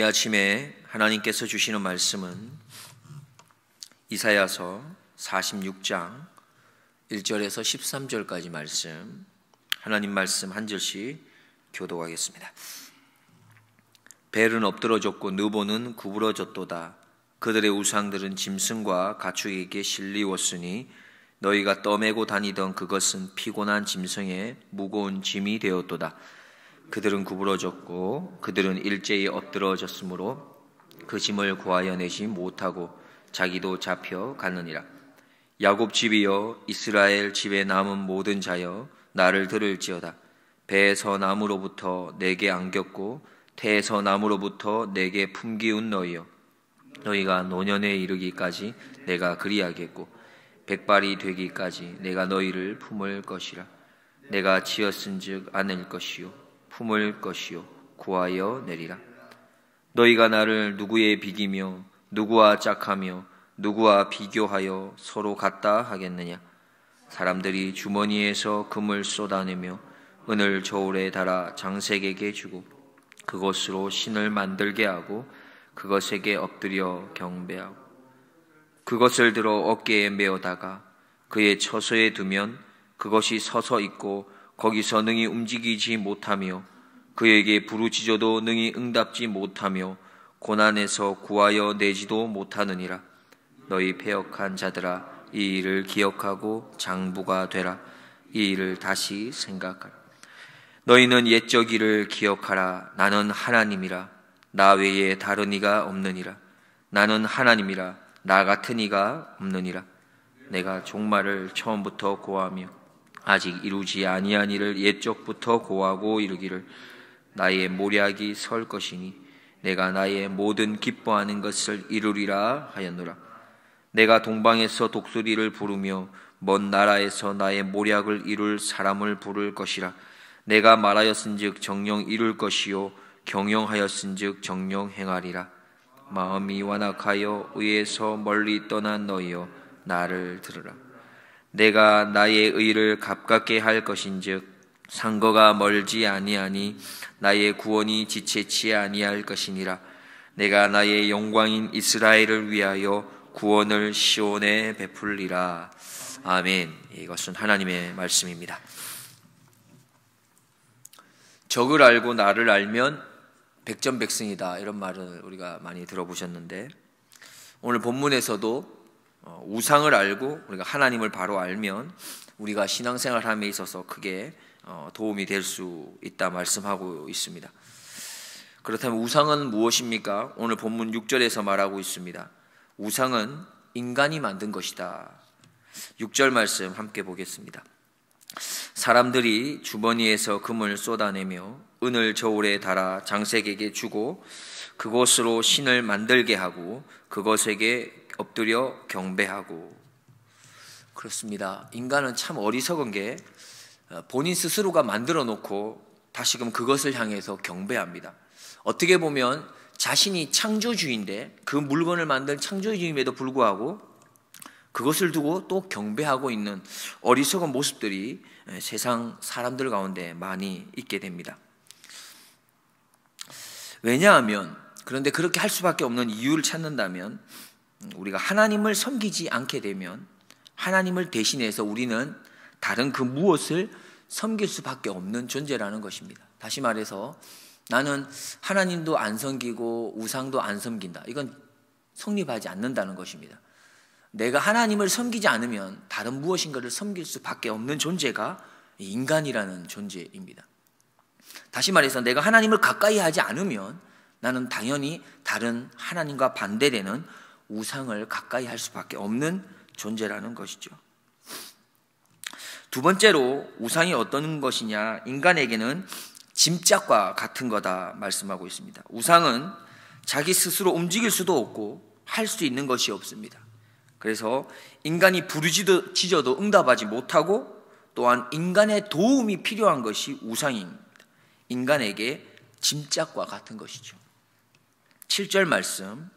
이 아침에 하나님께서 주시는 말씀은 이사야서 46장 1절에서 13절까지 말씀 하나님 말씀 한 절씩 교도하겠습니다. 벨은 엎드러졌고 느보는 구부러졌도다. 그들의 우상들은 짐승과 가축에게 실리웠으니 너희가 떠매고 다니던 그것은 피곤한 짐승의 무거운 짐이 되었도다. 그들은 구부러졌고 그들은 일제히 엎드러졌으므로 그 짐을 구하여 내지 못하고 자기도 잡혀 갔느니라. 야곱 집이여 이스라엘 집에 남은 모든 자여 나를 들을지어다. 배에서 나무로부터 내게 안겼고 태에서 나무로부터 내게 품기운 너희여 너희가 노년에 이르기까지 내가 그리하겠고 백발이 되기까지 내가 너희를 품을 것이라 내가 지었은즉 아낼 것이요 품을 것이요 구하여 내리라. 너희가 나를 누구에 비기며 누구와 짝하며 누구와 비교하여 서로 같다 하겠느냐? 사람들이 주머니에서 금을 쏟아내며 은을 저울에 달아 장색에게 주고 그것으로 신을 만들게 하고 그것에게 엎드려 경배하고 그것을 들어 어깨에 메어다가 그의 처소에 두면 그것이 서서 있고 거기서 능히 움직이지 못하며 그에게 부르짖어도 능히 응답지 못하며 고난에서 구하여 내지도 못하느니라 너희 폐역한 자들아 이 일을 기억하고 장부가 되라 이 일을 다시 생각하라 너희는 옛적 일을 기억하라 나는 하나님이라 나 외에 다른 이가 없느니라 나는 하나님이라 나 같은 이가 없느니라 내가 종말을 처음부터 고하며 아직 이루지 아니한 이를 옛적부터 고하고 이르기를 나의 모략이 설 것이니 내가 나의 모든 기뻐하는 것을 이루리라 하였노라 내가 동방에서 독수리를 부르며 먼 나라에서 나의 모략을 이룰 사람을 부를 것이라 내가 말하였은즉 정령 이룰 것이요 경영하였은즉 정령 행하리라 마음이 완악하여 의에서 멀리 떠난 너희여 나를 들으라 내가 나의 의를 가깝게 할 것인즉 상거가 멀지 아니하니 나의 구원이 지체치 아니할 것이니라 내가 나의 영광인 이스라엘을 위하여 구원을 시온에 베풀리라 아멘 이것은 하나님의 말씀입니다 적을 알고 나를 알면 백전백승이다 이런 말을 우리가 많이 들어보셨는데 오늘 본문에서도 어, 우상을 알고 우리가 하나님을 바로 알면 우리가 신앙생활함에 있어서 크게 어, 도움이 될 수 있다 말씀하고 있습니다. 그렇다면 우상은 무엇입니까? 오늘 본문 6절에서 말하고 있습니다. 우상은 인간이 만든 것이다. 6절 말씀 함께 보겠습니다. 사람들이 주머니에서 금을 쏟아내며 은을 저울에 달아 장색에게 주고 그곳으로 신을 만들게 하고 그것에게 엎드려 경배하고 그렇습니다. 인간은 참 어리석은 게 어, 본인 스스로가 만들어 놓고 다시금 그것을 향해서 경배합니다. 어떻게 보면 자신이 창조주인데 그 물건을 만든 창조주임에도 불구하고 그것을 두고 또 경배하고 있는 어리석은 모습들이 예, 세상 사람들 가운데 많이 있게 됩니다. 왜냐하면 그런데 그렇게 할 수밖에 없는 이유를 찾는다면 우리가 하나님을 섬기지 않게 되면 하나님을 대신해서 우리는 다른 그 무엇을 섬길 수밖에 없는 존재라는 것입니다. 다시 말해서 나는 하나님도 안 섬기고 우상도 안 섬긴다. 이건 성립하지 않는다는 것입니다. 내가 하나님을 섬기지 않으면 다른 무엇인가를 섬길 수밖에 없는 존재가 인간이라는 존재입니다. 다시 말해서 내가 하나님을 가까이 하지 않으면 나는 당연히 다른 하나님과 반대되는 우상을 가까이 할 수밖에 없는 존재라는 것이죠. 두 번째로 우상이 어떤 것이냐? 인간에게는 짐짝과 같은 거다 말씀하고 있습니다. 우상은 자기 스스로 움직일 수도 없고 할 수 있는 것이 없습니다. 그래서 인간이 부르짖어도 응답하지 못하고 또한 인간의 도움이 필요한 것이 우상입니다. 인간에게 짐짝과 같은 것이죠. 7절 말씀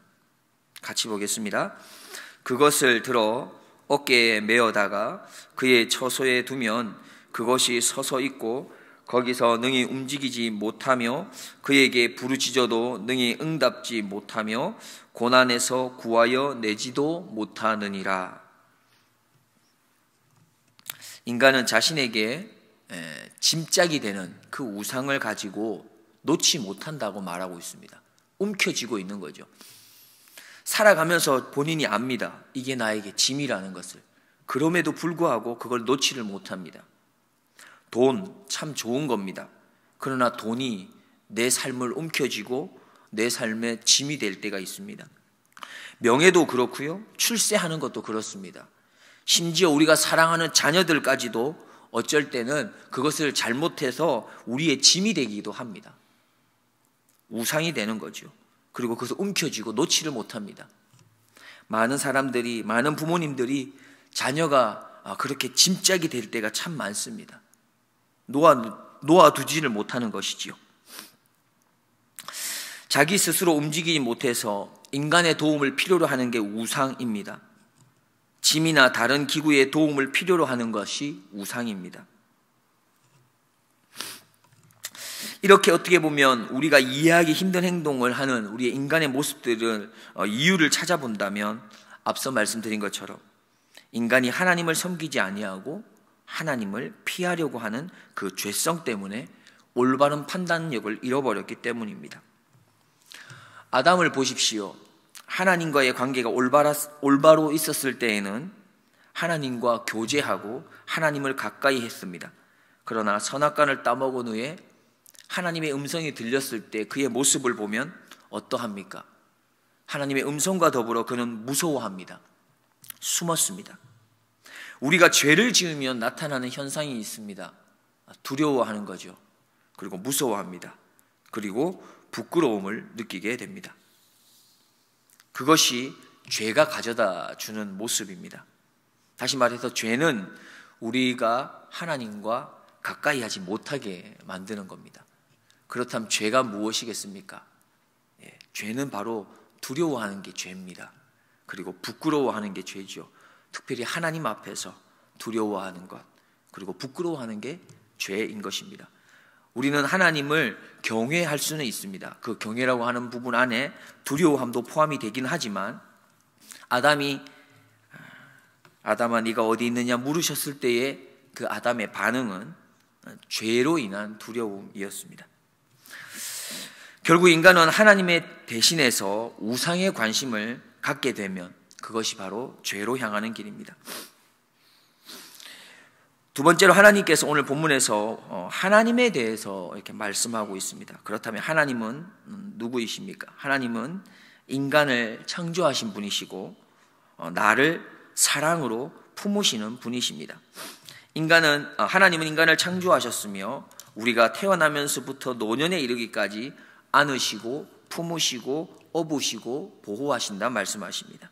같이 보겠습니다. 그것을 들어 어깨에 메어다가 그의 처소에 두면 그것이 서서 있고 거기서 능히 움직이지 못하며 그에게 부르짖어도 능히 응답지 못하며 고난에서 구하여 내지도 못하느니라. 인간은 자신에게 짐짝이 되는 그 우상을 가지고 놓지 못한다고 말하고 있습니다. 움켜쥐고 있는 거죠. 살아가면서 본인이 압니다. 이게 나에게 짐이라는 것을. 그럼에도 불구하고 그걸 놓지를 못합니다. 돈 참 좋은 겁니다. 그러나 돈이 내 삶을 움켜쥐고 내 삶의 짐이 될 때가 있습니다. 명예도 그렇고요. 출세하는 것도 그렇습니다. 심지어 우리가 사랑하는 자녀들까지도 어쩔 때는 그것을 잘못해서 우리의 짐이 되기도 합니다. 우상이 되는 거죠. 그리고 그것을 움켜쥐고 놓지를 못합니다. 많은 사람들이, 많은 부모님들이 자녀가 아, 그렇게 짐짝이 될 때가 참 많습니다. 놓아, 놓아두지를 못하는 것이지요. 자기 스스로 움직이지 못해서 인간의 도움을 필요로 하는 게 우상입니다. 짐이나 다른 기구의 도움을 필요로 하는 것이 우상입니다. 이렇게 어떻게 보면 우리가 이해하기 힘든 행동을 하는 우리의 인간의 모습들을 어, 이유를 찾아본다면 앞서 말씀드린 것처럼 인간이 하나님을 섬기지 아니하고 하나님을 피하려고 하는 그 죄성 때문에 올바른 판단력을 잃어버렸기 때문입니다. 아담을 보십시오. 하나님과의 관계가 올바라, 올바로 있었을 때에는 하나님과 교제하고 하나님을 가까이 했습니다. 그러나 선악관을 따먹은 후에 하나님의 음성이 들렸을 때 그의 모습을 보면 어떠합니까? 하나님의 음성과 더불어 그는 무서워합니다. 숨었습니다. 우리가 죄를 지으면 나타나는 현상이 있습니다. 두려워하는 거죠. 그리고 무서워합니다. 그리고 부끄러움을 느끼게 됩니다. 그것이 죄가 가져다 주는 모습입니다. 다시 말해서 죄는 우리가 하나님과 가까이 하지 못하게 만드는 겁니다. 그렇다면 죄가 무엇이겠습니까? 예, 죄는 바로 두려워하는 게 죄입니다. 그리고 부끄러워하는 게 죄죠. 특별히 하나님 앞에서 두려워하는 것, 그리고 부끄러워하는 게 죄인 것입니다. 우리는 하나님을 경외할 수는 있습니다. 그 경외라고 하는 부분 안에 두려움도 포함이 되긴 하지만 아담이 아담아 네가 어디 있느냐 물으셨을 때의 그 아담의 반응은 죄로 인한 두려움이었습니다. 결국 인간은 하나님의 대신해서 우상의 관심을 갖게 되면 그것이 바로 죄로 향하는 길입니다. 두 번째로 하나님께서 오늘 본문에서 어, 하나님에 대해서 이렇게 말씀하고 있습니다. 그렇다면 하나님은 누구이십니까? 하나님은 인간을 창조하신 분이시고 어, 나를 사랑으로 품으시는 분이십니다. 인간은 어, 하나님은 인간을 창조하셨으며 우리가 태어나면서부터 노년에 이르기까지 안으시고 품으시고 업으시고 보호하신다 말씀하십니다.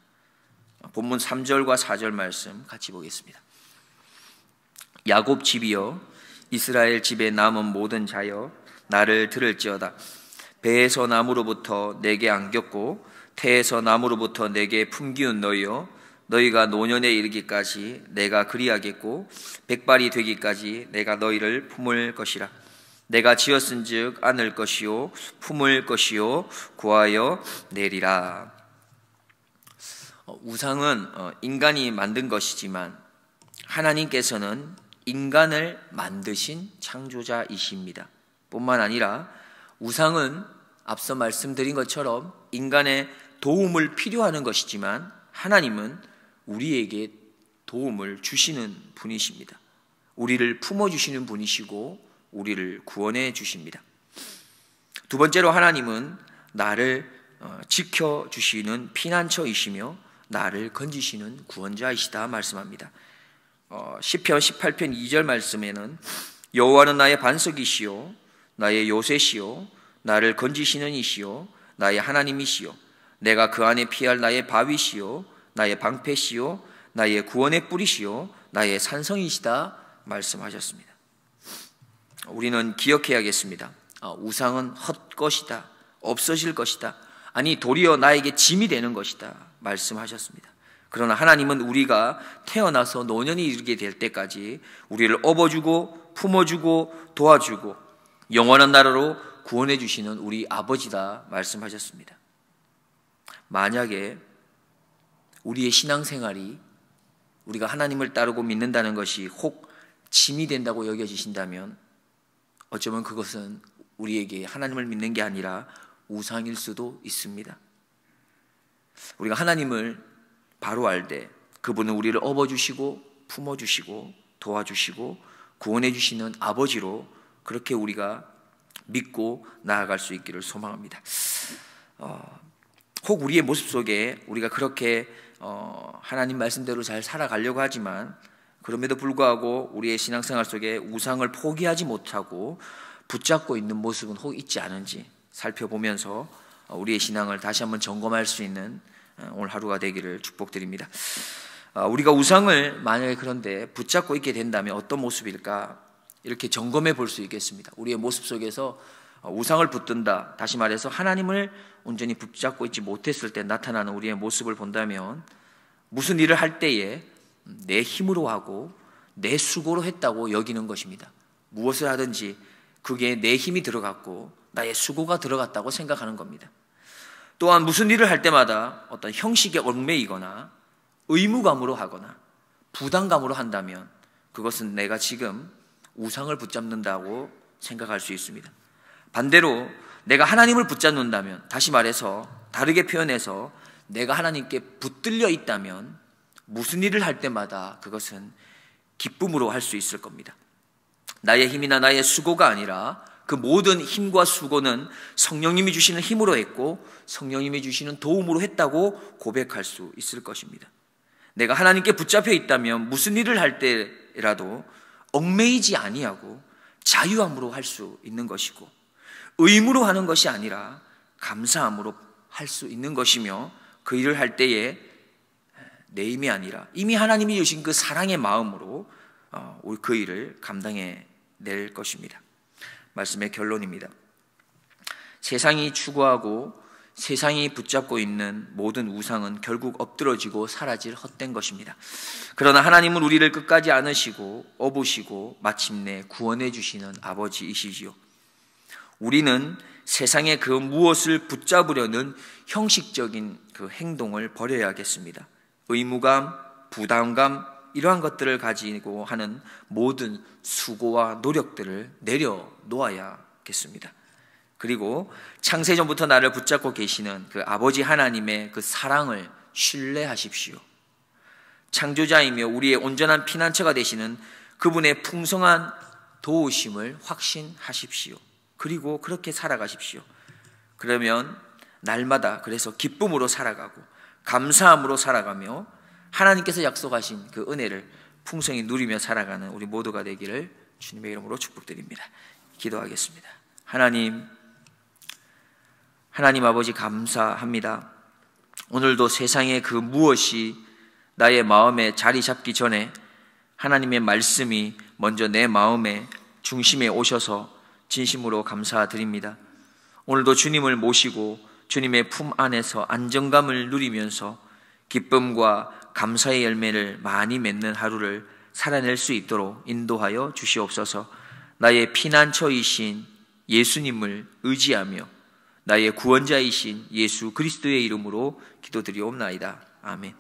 본문 3절과 4절 말씀 같이 보겠습니다. 야곱 집이여 이스라엘 집에 남은 모든 자여 나를 들을지어다 배에서 나무로부터 내게 안겼고 태에서 나무로부터 내게 품기운 너희여 너희가 노년에 이르기까지 내가 그리하겠고 백발이 되기까지 내가 너희를 품을 것이라 내가 지었은즉 안을 것이요 품을 것이요 구하여 내리라. 어, 우상은 어, 인간이 만든 것이지만 하나님께서는 인간을 만드신 창조자이십니다. 뿐만 아니라 우상은 앞서 말씀드린 것처럼 인간의 도움을 필요하는 것이지만 하나님은 우리에게 도움을 주시는 분이십니다. 우리를 품어주시는 분이시고 우리를 구원해 주십니다. 두 번째로 하나님은 나를 어, 지켜 주시는 피난처이시며 나를 건지시는 구원자이시다 말씀합니다. 어, 시편 18편 2절 말씀에는 여호와는 나의 반석이시요 나의 요새시요 나를 건지시는 이시요 나의 하나님이시요 내가 그 안에 피할 나의 바위시요 나의 방패시요 나의 구원의 뿌리시요 나의 산성이시다 말씀하셨습니다. 우리는 기억해야겠습니다. 아, 우상은 헛것이다. 없어질 것이다. 아니, 도리어 나에게 짐이 되는 것이다. 말씀하셨습니다. 그러나 하나님은 우리가 태어나서 노년이 이르게 될 때까지 우리를 업어주고 품어주고 도와주고 영원한 나라로 구원해 주시는 우리 아버지다 말씀하셨습니다. 만약에 우리의 신앙생활이 우리가 하나님을 따르고 믿는다는 것이 혹 짐이 된다고 여겨지신다면 어쩌면 그것은 우리에게 하나님을 믿는 게 아니라 우상일 수도 있습니다. 우리가 하나님을 바로 알되 그분은 우리를 업어주시고 품어주시고 도와주시고 구원해주시는 아버지로 그렇게 우리가 믿고 나아갈 수 있기를 소망합니다. 어, 혹 우리의 모습 속에 우리가 그렇게 어, 하나님 말씀대로 잘 살아가려고 하지만 그럼에도 불구하고 우리의 신앙생활 속에 우상을 포기하지 못하고 붙잡고 있는 모습은 혹 있지 않은지 살펴보면서 우리의 신앙을 다시 한번 점검할 수 있는 어, 오늘 하루가 되기를 축복드립니다. 어, 우리가 우상을 만약에 그런데 붙잡고 있게 된다면 어떤 모습일까? 이렇게 점검해 볼 수 있겠습니다. 우리의 모습 속에서 어, 우상을 붙든다. 다시 말해서 하나님을 온전히 붙잡고 있지 못했을 때 나타나는 우리의 모습을 본다면 무슨 일을 할 때에 내 힘으로 하고 내 수고로 했다고 여기는 것입니다. 무엇을 하든지 그게 내 힘이 들어갔고 나의 수고가 들어갔다고 생각하는 겁니다. 또한 무슨 일을 할 때마다 어떤 형식에 얽매이거나 의무감으로 하거나 부담감으로 한다면 그것은 내가 지금 우상을 붙잡는다고 생각할 수 있습니다. 반대로 내가 하나님을 붙잡는다면 다시 말해서 다르게 표현해서 내가 하나님께 붙들려 있다면 무슨 일을 할 때마다 그것은 기쁨으로 할 수 있을 겁니다. 나의 힘이나 나의 수고가 아니라 그 모든 힘과 수고는 성령님이 주시는 힘으로 했고 성령님이 주시는 도움으로 했다고 고백할 수 있을 것입니다. 내가 하나님께 붙잡혀 있다면 무슨 일을 할 때라도 얽매이지 아니하고 자유함으로 할 수 있는 것이고 의무로 하는 것이 아니라 감사함으로 할 수 있는 것이며 그 일을 할 때에 내 힘이 아니라 이미 하나님이 주신 그 사랑의 마음으로 어, 그 일을 감당해 낼 것입니다. 말씀의 결론입니다. 세상이 추구하고 세상이 붙잡고 있는 모든 우상은 결국 엎드러지고 사라질 헛된 것입니다. 그러나 하나님은 우리를 끝까지 안으시고 업으시고 마침내 구원해 주시는 아버지이시지요. 우리는 세상의 그 무엇을 붙잡으려는 형식적인 그 행동을 버려야겠습니다. 의무감, 부담감, 이러한 것들을 가지고 하는 모든 수고와 노력들을 내려놓아야겠습니다. 그리고 창세전부터 나를 붙잡고 계시는 그 아버지 하나님의 그 사랑을 신뢰하십시오. 창조자이며 우리의 온전한 피난처가 되시는 그분의 풍성한 도우심을 확신하십시오. 그리고 그렇게 살아가십시오. 그러면 날마다 그래서 기쁨으로 살아가고 감사함으로 살아가며 하나님께서 약속하신 그 은혜를 풍성히 누리며 살아가는 우리 모두가 되기를 주님의 이름으로 축복드립니다. 기도하겠습니다. 하나님, 하나님 아버지 감사합니다. 오늘도 세상의 그 무엇이 나의 마음에 자리 잡기 전에 하나님의 말씀이 먼저 내 마음에 중심에 오셔서 진심으로 감사드립니다. 오늘도 주님을 모시고 주님의 품 안에서 안정감을 누리면서 기쁨과 감사의 열매를 많이 맺는 하루를 살아낼 수 있도록 인도하여 주시옵소서 나의 피난처이신 예수님을 의지하며 나의 구원자이신 예수 그리스도의 이름으로 기도드리옵나이다. 아멘.